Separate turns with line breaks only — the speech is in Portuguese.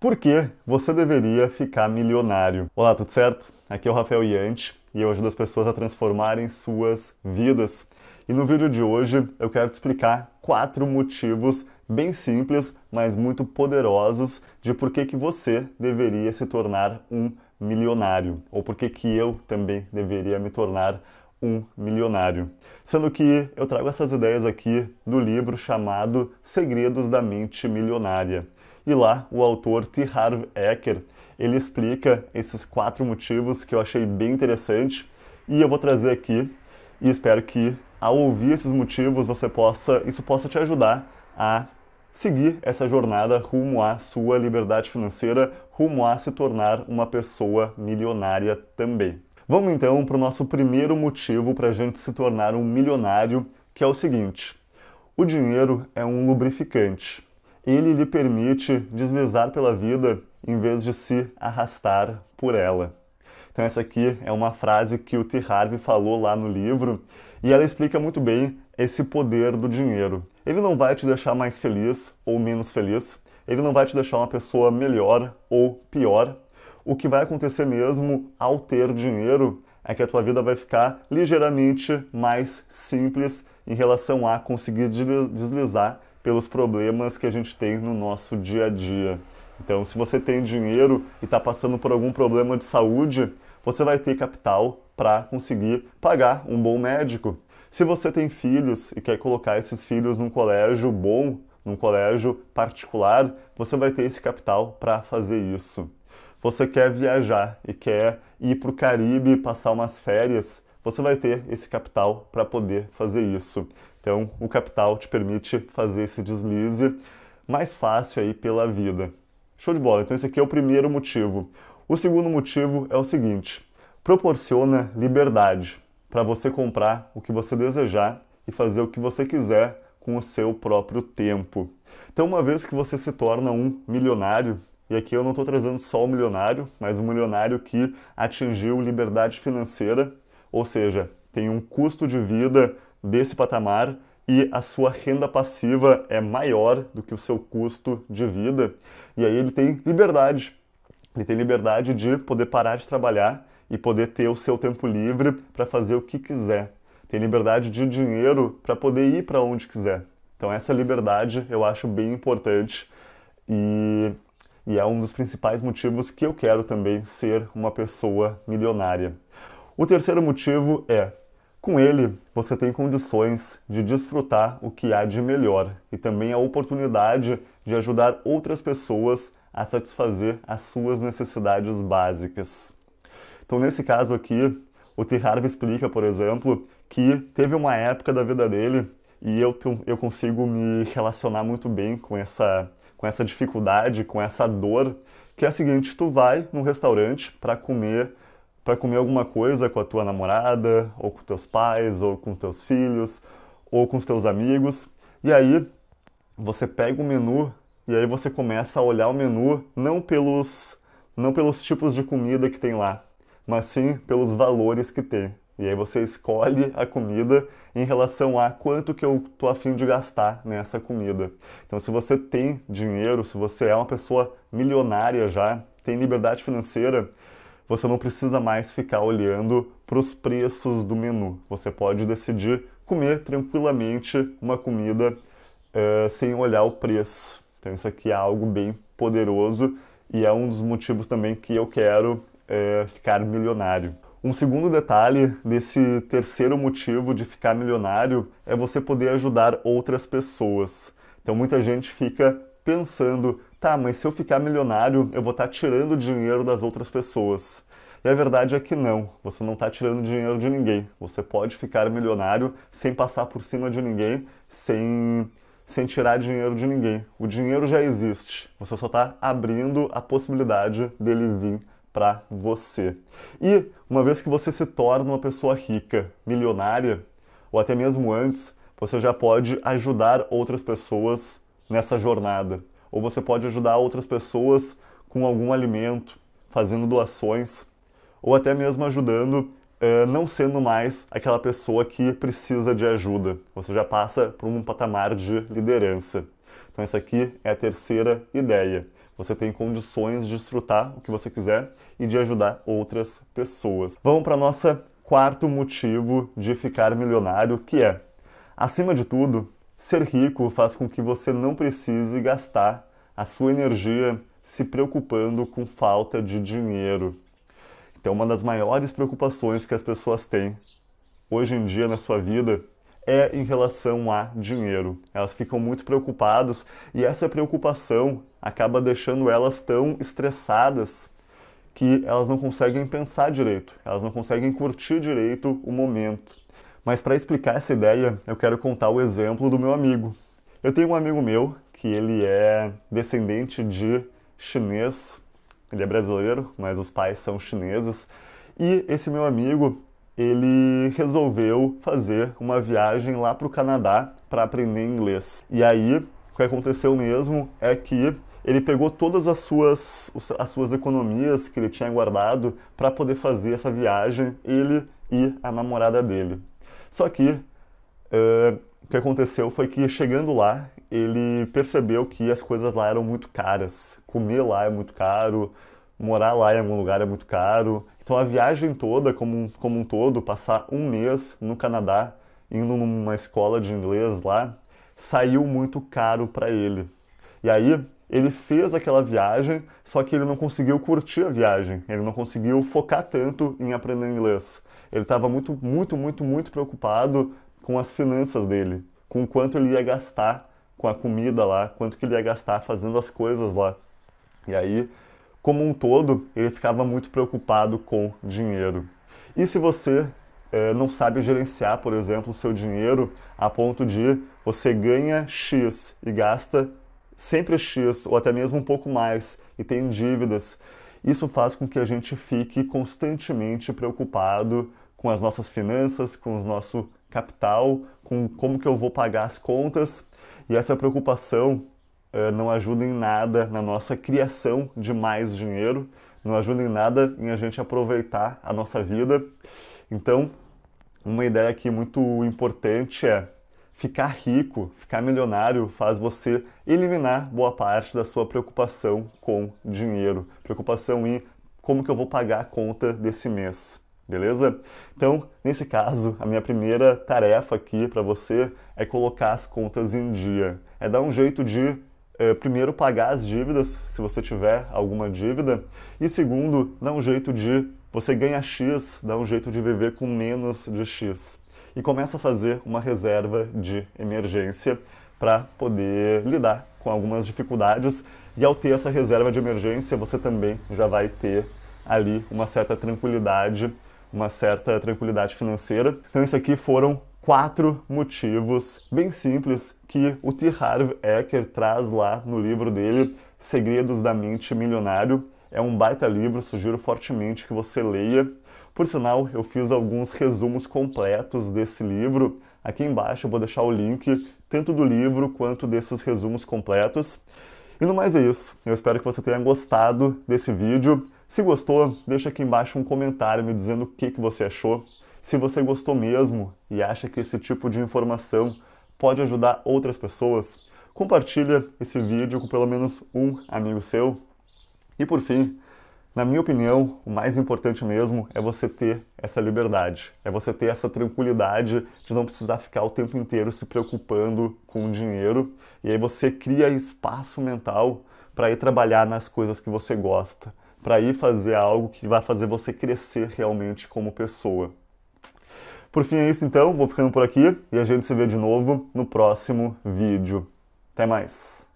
Por que você deveria ficar milionário? Olá, tudo certo? Aqui é o Rafael Yante e eu ajudo as pessoas a transformarem suas vidas. E no vídeo de hoje eu quero te explicar quatro motivos bem simples, mas muito poderosos de por que, que você deveria se tornar um milionário ou por que, que eu também deveria me tornar um milionário. Sendo que eu trago essas ideias aqui do livro chamado Segredos da Mente Milionária. E lá o autor T. Harv Eker, ele explica esses quatro motivos que eu achei bem interessante e eu vou trazer aqui e espero que ao ouvir esses motivos você possa isso possa te ajudar a seguir essa jornada rumo à sua liberdade financeira, rumo a se tornar uma pessoa milionária também. Vamos então para o nosso primeiro motivo para a gente se tornar um milionário, que é o seguinte: o dinheiro é um lubrificante ele lhe permite deslizar pela vida em vez de se arrastar por ela. Então essa aqui é uma frase que o T. Harvey falou lá no livro e ela explica muito bem esse poder do dinheiro. Ele não vai te deixar mais feliz ou menos feliz, ele não vai te deixar uma pessoa melhor ou pior. O que vai acontecer mesmo ao ter dinheiro é que a tua vida vai ficar ligeiramente mais simples em relação a conseguir deslizar pelos problemas que a gente tem no nosso dia a dia. Então, se você tem dinheiro e está passando por algum problema de saúde, você vai ter capital para conseguir pagar um bom médico. Se você tem filhos e quer colocar esses filhos num colégio bom, num colégio particular, você vai ter esse capital para fazer isso. Você quer viajar e quer ir para o Caribe passar umas férias, você vai ter esse capital para poder fazer isso. Então, o capital te permite fazer esse deslize mais fácil aí pela vida. Show de bola. Então, esse aqui é o primeiro motivo. O segundo motivo é o seguinte: proporciona liberdade para você comprar o que você desejar e fazer o que você quiser com o seu próprio tempo. Então, uma vez que você se torna um milionário, e aqui eu não estou trazendo só o milionário, mas o milionário que atingiu liberdade financeira, ou seja, tem um custo de vida desse patamar e a sua renda passiva é maior do que o seu custo de vida. E aí ele tem liberdade. Ele tem liberdade de poder parar de trabalhar e poder ter o seu tempo livre para fazer o que quiser. Tem liberdade de dinheiro para poder ir para onde quiser. Então essa liberdade eu acho bem importante e, e é um dos principais motivos que eu quero também ser uma pessoa milionária. O terceiro motivo é com ele, você tem condições de desfrutar o que há de melhor e também a oportunidade de ajudar outras pessoas a satisfazer as suas necessidades básicas. Então, nesse caso aqui, o T. Harvey explica, por exemplo, que teve uma época da vida dele e eu, eu consigo me relacionar muito bem com essa, com essa dificuldade, com essa dor, que é a seguinte, tu vai num restaurante para comer para comer alguma coisa com a tua namorada, ou com teus pais, ou com teus filhos, ou com os teus amigos. E aí você pega o menu e aí você começa a olhar o menu não pelos não pelos tipos de comida que tem lá, mas sim pelos valores que tem. E aí você escolhe a comida em relação a quanto que eu tô afim de gastar nessa comida. Então se você tem dinheiro, se você é uma pessoa milionária já, tem liberdade financeira, você não precisa mais ficar olhando para os preços do menu. Você pode decidir comer tranquilamente uma comida uh, sem olhar o preço. Então, isso aqui é algo bem poderoso e é um dos motivos também que eu quero uh, ficar milionário. Um segundo detalhe desse terceiro motivo de ficar milionário é você poder ajudar outras pessoas. Então, muita gente fica pensando tá, mas se eu ficar milionário, eu vou estar tá tirando dinheiro das outras pessoas. E a verdade é que não, você não está tirando dinheiro de ninguém. Você pode ficar milionário sem passar por cima de ninguém, sem, sem tirar dinheiro de ninguém. O dinheiro já existe, você só está abrindo a possibilidade dele vir para você. E uma vez que você se torna uma pessoa rica, milionária, ou até mesmo antes, você já pode ajudar outras pessoas nessa jornada ou você pode ajudar outras pessoas com algum alimento, fazendo doações, ou até mesmo ajudando, eh, não sendo mais aquela pessoa que precisa de ajuda. Você já passa para um patamar de liderança. Então, essa aqui é a terceira ideia. Você tem condições de desfrutar o que você quiser e de ajudar outras pessoas. Vamos para nossa quarto motivo de ficar milionário, que é, acima de tudo, Ser rico faz com que você não precise gastar a sua energia se preocupando com falta de dinheiro. Então, uma das maiores preocupações que as pessoas têm hoje em dia na sua vida é em relação a dinheiro. Elas ficam muito preocupadas e essa preocupação acaba deixando elas tão estressadas que elas não conseguem pensar direito, elas não conseguem curtir direito o momento. Mas para explicar essa ideia, eu quero contar o exemplo do meu amigo. Eu tenho um amigo meu que ele é descendente de chinês, ele é brasileiro, mas os pais são chineses. E esse meu amigo, ele resolveu fazer uma viagem lá para o Canadá para aprender inglês. E aí, o que aconteceu mesmo é que ele pegou todas as suas, as suas economias que ele tinha guardado para poder fazer essa viagem, ele e a namorada dele. Só que uh, o que aconteceu foi que chegando lá, ele percebeu que as coisas lá eram muito caras. Comer lá é muito caro, morar lá em algum lugar é muito caro. Então a viagem toda, como um, como um todo, passar um mês no Canadá, indo numa escola de inglês lá, saiu muito caro para ele. E aí ele fez aquela viagem, só que ele não conseguiu curtir a viagem, ele não conseguiu focar tanto em aprender inglês ele estava muito, muito, muito, muito preocupado com as finanças dele, com quanto ele ia gastar com a comida lá, quanto que ele ia gastar fazendo as coisas lá. E aí, como um todo, ele ficava muito preocupado com dinheiro. E se você eh, não sabe gerenciar, por exemplo, o seu dinheiro a ponto de você ganha X e gasta sempre X ou até mesmo um pouco mais e tem dívidas, isso faz com que a gente fique constantemente preocupado com as nossas finanças, com o nosso capital, com como que eu vou pagar as contas. E essa preocupação uh, não ajuda em nada na nossa criação de mais dinheiro, não ajuda em nada em a gente aproveitar a nossa vida. Então, uma ideia aqui muito importante é Ficar rico, ficar milionário faz você eliminar boa parte da sua preocupação com dinheiro, preocupação em como que eu vou pagar a conta desse mês, beleza? Então, nesse caso, a minha primeira tarefa aqui para você é colocar as contas em dia, é dar um jeito de eh, primeiro pagar as dívidas, se você tiver alguma dívida, e segundo, dar um jeito de você ganha X, dar um jeito de viver com menos de X e começa a fazer uma reserva de emergência para poder lidar com algumas dificuldades. E ao ter essa reserva de emergência, você também já vai ter ali uma certa tranquilidade, uma certa tranquilidade financeira. Então, isso aqui foram quatro motivos bem simples que o T. Harv Eker traz lá no livro dele, Segredos da Mente Milionário. É um baita livro, sugiro fortemente que você leia. Por sinal, eu fiz alguns resumos completos desse livro. Aqui embaixo eu vou deixar o link tanto do livro quanto desses resumos completos. E no mais é isso. Eu espero que você tenha gostado desse vídeo. Se gostou, deixa aqui embaixo um comentário me dizendo o que, que você achou. Se você gostou mesmo e acha que esse tipo de informação pode ajudar outras pessoas, compartilha esse vídeo com pelo menos um amigo seu. E por fim, na minha opinião, o mais importante mesmo é você ter essa liberdade, é você ter essa tranquilidade de não precisar ficar o tempo inteiro se preocupando com o dinheiro e aí você cria espaço mental para ir trabalhar nas coisas que você gosta, para ir fazer algo que vai fazer você crescer realmente como pessoa. Por fim é isso então, vou ficando por aqui e a gente se vê de novo no próximo vídeo. Até mais!